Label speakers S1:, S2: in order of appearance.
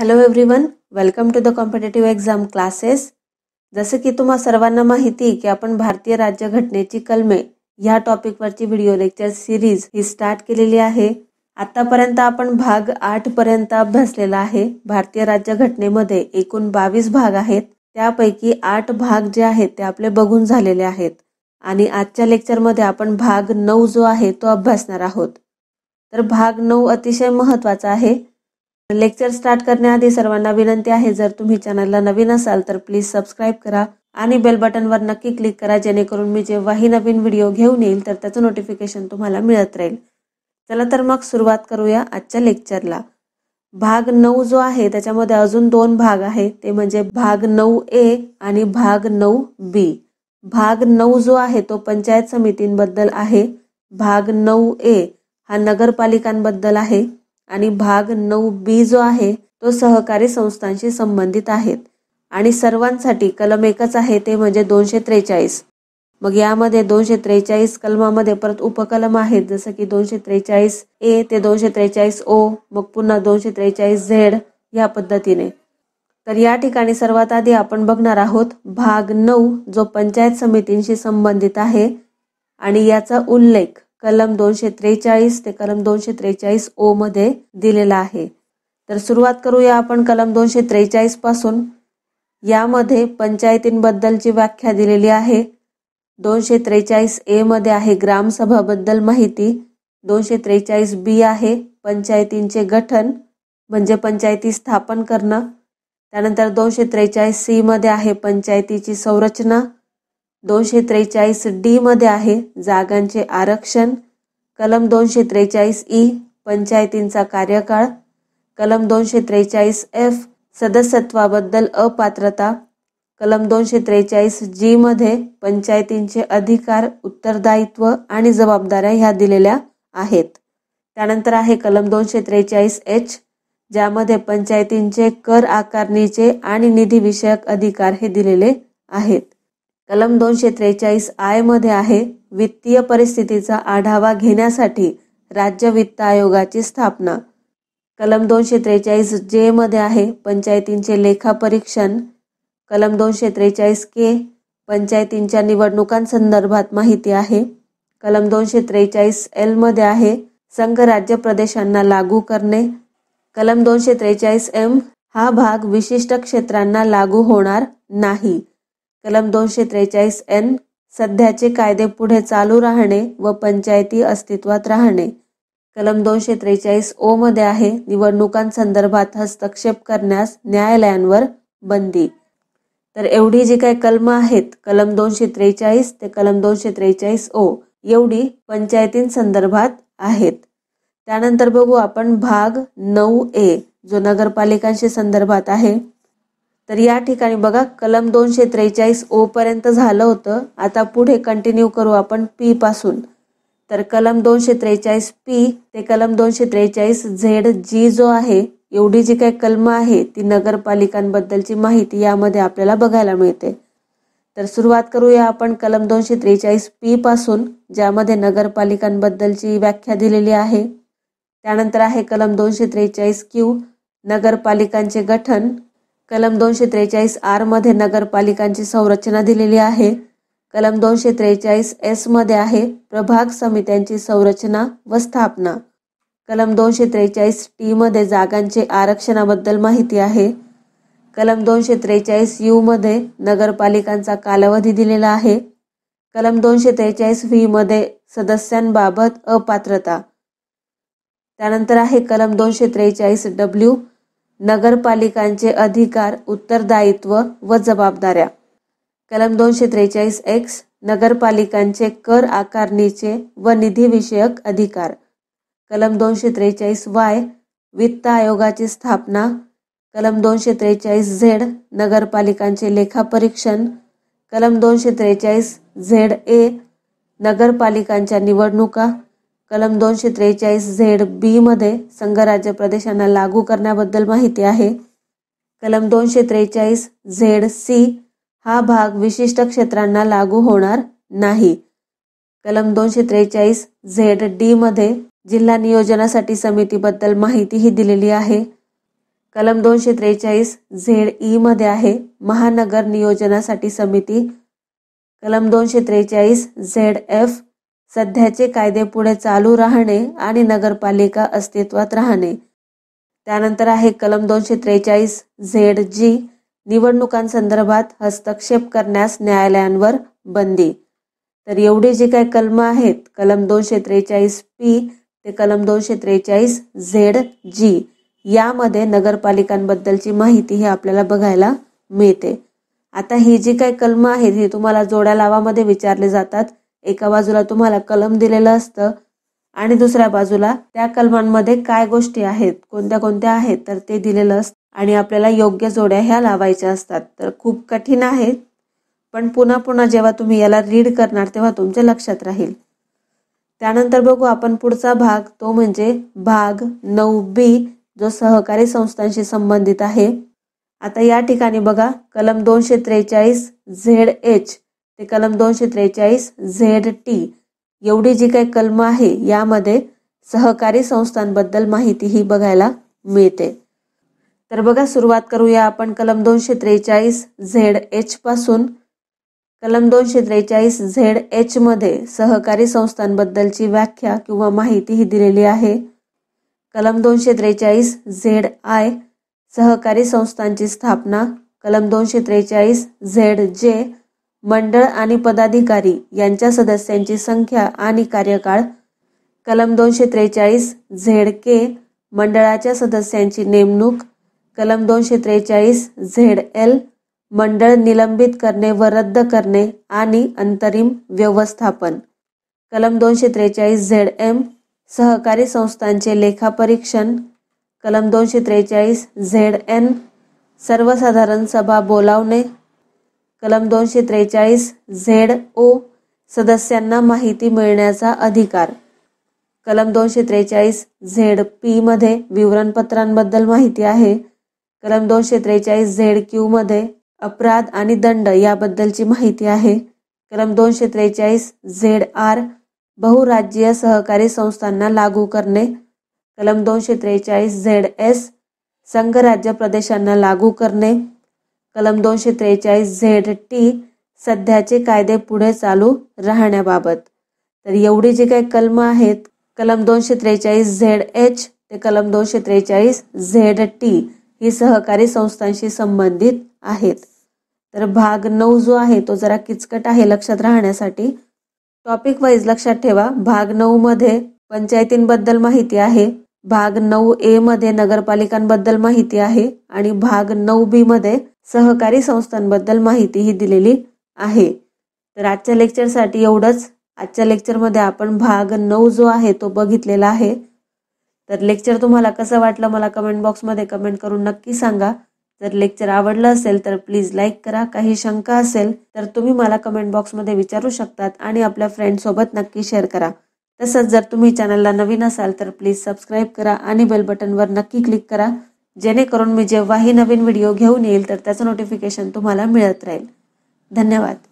S1: hello everyone welcome to the competitive exam classes जसं की तुम्हा सर्वांना माहिती की आपण भारतीय राज्यघटनेची कलमे ह्या टॉपिकवरची व्हिडिओ लेक्चर सिरीज ही स्टार्ट केलेली आहे आतापर्यंत आपण भाग आठ पर्यंत अभ्यासलेला आहे भारतीय राज्यघटनेमध्ये एकूण बावीस भाग आहेत त्यापैकी आठ भाग जे आहेत ते आपले बघून झालेले आहेत आणि आजच्या लेक्चरमध्ये आपण भाग नऊ जो आहे तो अभ्यासणार आहोत तर भाग नऊ अतिशय महत्त्वाचा आहे लेक्चर स्टार्ट करण्याआधी सर्वांना विनंती आहे जर तुम्ही चॅनलला नवीन असाल तर प्लीज सबस्क्राईब करा आणि बेल बटनवर नक्की क्लिक करा जेणेकरून मी जेव्हाही नवीन व्हिडिओ घेऊन येईल तर त्याचं नोटिफिकेशन तुम्हाला मिळत राहील चला तर मग सुरुवात करूया आजच्या लेक्चरला भाग नऊ जो आहे त्याच्यामध्ये अजून दोन भाग आहे ते म्हणजे भाग नऊ ए आणि भाग नऊ बी भाग नऊ जो आहे तो पंचायत समितींबद्दल आहे भाग नऊ ए हा नगरपालिकांबद्दल आहे आणि भाग नऊ बी जो आहे तो सहकारी संस्थांशी संबंधित आहेत आणि सर्वांसाठी कलम एकच आहे ते म्हणजे दोनशे त्रेचाळीस मग यामध्ये दोनशे त्रेचाळीस कलमामध्ये परत उपकलम आहेत जसं की दोनशे त्रेचाळीस ए ते दोनशे त्रेचाळीस ओ मग पुन्हा दोनशे त्रेचाळीस झेड या पद्धतीने तर या ठिकाणी सर्वात आधी आपण बघणार आहोत भाग नऊ जो पंचायत समितींशी संबंधित आहे आणि याचा उल्लेख कलम दोनशे त्रेचाळीस ते कलम दोनशे त्रेचाळीस ओ मध्ये दिलेला आहे तर सुरुवात करूया आपण कलम दोनशे त्रेचाळीस पासून यामध्ये पंचायतींबद्दलची व्याख्या दिलेली आहे दोनशे त्रेचाळीस ए मध्ये आहे ग्रामसभाबद्दल माहिती दोनशे त्रेचाळीस बी आहे पंचायतींचे गठन म्हणजे पंचायती स्थापन करणं त्यानंतर दोनशे त्रेचाळीस सी मध्ये आहे पंचायतीची संरचना दोनशे त्रेचाळीस डी मध्ये आहे जागांचे आरक्षण कलम दोनशे त्रेचाळीस ई पंचायतींचा कार्यकाळ कलम दोनशे त्रेचाळीस एफ सदस्यत्वाबद्दल अपात्रता कलम दोनशे त्रेचाळीस जी मध्ये पंचायतींचे अधिकार उत्तरदायित्व आणि जबाबदाऱ्या ह्या दिलेल्या आहेत त्यानंतर आहे कलम दोनशे त्रेचाळीस एच ज्यामध्ये पंचायतींचे कर आकारणीचे आणि निधीविषयक अधिकार हे दिलेले आहेत कलम दोनशे त्रेचाळीस आय मध्ये आहे वित्तीय परिस्थितीचा आढावा घेण्यासाठी राज्य वित्त आयोगाची स्थापना कलम दोनशे त्रेचाळीस जे मध्ये आहे पंचायतींचे लेखापरीक्षण कलम दोनशे त्रेचाळीस के पंचायतींच्या निवडणुकांसंदर्भात माहिती आहे कलम दोनशे त्रेचाळीस मध्ये आहे संघ राज्य प्रदेशांना लागू करणे कलम दोनशे त्रेचाळीस एम हा भाग विशिष्ट क्षेत्रांना लागू होणार नाही कलम दोनशे त्रेचाळीस एन सध्याचे कायदे पुढे चालू राहणे व पंचायती अस्तित्वात राहणे कलम दोनशे त्रेचाळीस ओ मध्ये आहे निवडणुकांसंदर्भात हस्तक्षेप करण्यास न्यायालयांवर बंदी तर एवढी जी काही कलम आहेत कलम दोनशे त्रेचाळीस ते कलम दोनशे त्रेचाळीस ओ एवढी पंचायतींसंदर्भात आहेत त्यानंतर बघू आपण भाग नऊ ए जो नगरपालिकांशी संदर्भात आहे तर या ठिकाणी बघा कलम दोनशे त्रेचाळीस ओ पर्यंत झालं होतं आता पुढे कंटिन्यू करू आपण पी पासून तर कलम दोनशे त्रेचाळीस पी ते कलम दोनशे त्रेचाळीस झेड जी जो आहे एवढी जी काही कलम आहे ती नगरपालिकांबद्दलची माहिती यामध्ये आपल्याला बघायला मिळते तर सुरुवात करूया आपण कलम दोनशे त्रेचाळीस पी पासून ज्यामध्ये नगरपालिकांबद्दलची व्याख्या दिलेली आहे त्यानंतर आहे कलम दोनशे त्रेचाळीस क्यू नगरपालिकांचे गठन कलम दोनशे त्रेचाळीस आरमध्ये नगरपालिकांची संरचना दिलेली आहे कलम दोनशे त्रेचाळीस एसमध्ये आहे प्रभाग समित्यांची संरचना व स्थापना कलम दोनशे त्रेचाळीस टीमध्ये जागांचे आरक्षणाबद्दल माहिती आहे कलम दोनशे त्रेचाळीस यूमध्ये नगरपालिकांचा कालावधी दिलेला आहे कलम दोनशे त्रेचाळीस मध्ये सदस्यांबाबत अपात्रता त्यानंतर आहे कलम दोनशे त्रेचाळीस डब्ल्यू नगरपालिकांचे अधिकार उत्तरदायित्व व जबाबदाऱ्या कलम दोनशे त्रेचाळीस एक्स नगरपालिकांचे कर आकारणीचे व निधीविषयक अधिकार कलम दोनशे त्रेचाळीस वाय वित्त आयोगाची स्थापना कलम दोनशे त्रेचाळीस झेड नगरपालिकांचे लेखापरीक्षण कलम दोनशे त्रेचाळीस झेड ए नगरपालिकांच्या निवडणुका कलम दोनशे त्रेचाळीस झेड मध्ये संघराज्य प्रदेशांना लागू करण्याबद्दल माहिती आहे कलम दोनशे त्रेचाळीस झेड सी हा भाग विशिष्ट क्षेत्रांना लागू होणार नाही कलम दोनशे त्रेचाळीस झेड मध्ये जिल्हा नियोजनासाठी समितीबद्दल माहितीही दिलेली आहे कलम दोनशे त्रेचाळीस झेड मध्ये आहे महानगर नियोजनासाठी समिती कलम दोनशे त्रेचाळीस झेड एफ सध्याचे कायदे पुढे चालू राहणे आणि नगरपालिका अस्तित्वात राहणे त्यानंतर आहे कलम दोनशे त्रेचाळीस झेड जी निवडणुकांसंदर्भात हस्तक्षेप करण्यास न्यायालयांवर बंदी तर एवढी जी काही कलम आहेत कलम दोनशे त्रेचाळीस पी ते कलम दोनशे त्रेचाळीस झेड जी यामध्ये नगरपालिकांबद्दलची माहिती ही आपल्याला बघायला मिळते आता ही जी काही कलम आहेत ही तुम्हाला जोड्या लावामध्ये विचारले जातात एका बाजूला तुम्हाला कलम दिलेलं असतं आणि दुसऱ्या बाजूला त्या कलमांमध्ये काय गोष्टी आहेत कोणत्या कोणत्या आहेत तर ते दिलेलं असतं आणि आपल्याला योग्य जोड्या ह्या लावायच्या असतात तर खूप कठीण आहेत पण पुन्हा पुन्हा जेव्हा तुम्ही याला रीड करणार तेव्हा तुमच्या लक्षात राहील त्यानंतर बघू आपण पुढचा भाग तो म्हणजे भाग नऊ बी जो सहकारी संस्थांशी संबंधित आहे आता या ठिकाणी बघा कलम दोनशे त्रेचाळीस झेड एच ते कलम दोनशे त्रेचाळीस झेड टी एवढी जी काही कलम आहे यामध्ये सहकारी संस्थांबद्दल माहितीही बघायला मिळते तर बघा सुरुवात करूया आपण कलम दोनशे त्रेचाळीस झेड एच पासून कलम दोनशे त्रेचाळीस झेड एच मध्ये सहकारी संस्थांबद्दलची व्याख्या किंवा माहिती ही दिलेली आहे कलम दोनशे त्रेचाळीस झेड आय सहकारी संस्थांची स्थापना कलम दोनशे त्रेचाळीस झेड जे मंडळ आणि पदाधिकारी यांच्या सदस्यांची संख्या आणि कार्यकाळ कलम दोनशे त्रेचाळीस झेड के मंडळाच्या सदस्यांची नेमणूक कलम दोनशे त्रेचाळीस झेड एल मंडळ निलंबित करणे व रद्द करणे आणि अंतरिम व्यवस्थापन कलम दोनशे त्रेचाळीस झेड एम सहकारी संस्थांचे लेखापरीक्षण कलम दोनशे त्रेचाळीस झेड एन सर्वसाधारण सभा बोलावणे कलम दोनशे त्रेचाळीस झेड ओ सदस्यांना माहिती मिळण्याचा अधिकार कलम दोनशे त्रेचाळीस झेड मध्ये विवरणपत्रांबद्दल माहिती आहे कलम दोनशे त्रेचाळीस झेड क्यूमध्ये अपराध आणि दंड याबद्दलची माहिती आहे कलम दोनशे त्रेचाळीस झेड आर बहुराज्यीय सहकारी संस्थांना लागू करणे कलम दोनशे त्रेचाळीस झेड एस संघराज्य प्रदेशांना लागू करणे कलम दोनशे त्रेचाळीस झेड टी सध्याचे कायदे पुढे चालू राहण्याबाबत तर एवढी जी काही कलम आहेत कलम दोनशे त्रेचाळीस झेड एच ते कलम दोनशे त्रेचाळीस झेड टी ही सहकारी संस्थांशी संबंधित आहेत तर भाग नऊ जो आहे तो जरा किचकट आहे लक्षात राहण्यासाठी टॉपिक वाईज लक्षात ठेवा भाग नऊ मध्ये पंचायतींबद्दल माहिती आहे भाग नऊ ए मध्ये नगरपालिकांबद्दल माहिती आहे आणि भाग नऊ बी मध्ये सहकारी संस्थांबद्दल माहिती ही दिलेली आहे तर आजच्या लेक्चरसाठी एवढंच आजच्या लेक्चरमध्ये आपण भाग नऊ जो आहे तो बघितलेला आहे तर लेक्चर तुम्हाला कसं वाटलं मला कमेंट बॉक्समध्ये कमेंट करून नक्की सांगा जर लेक्चर आवडलं असेल तर प्लीज लाईक करा काही शंका असेल तर तुम्ही मला कमेंट बॉक्समध्ये विचारू शकतात आणि आपल्या फ्रेंडसोबत नक्की शेअर करा तसंच जर तुम्ही चॅनलला नवीन असाल तर प्लीज सबस्क्राईब करा आणि बेल बटनवर नक्की क्लिक करा जेणेकरून मी जेव्हाही नवीन व्हिडिओ घेऊन येईल तर त्याचं नोटिफिकेशन तुम्हाला मिळत राहील धन्यवाद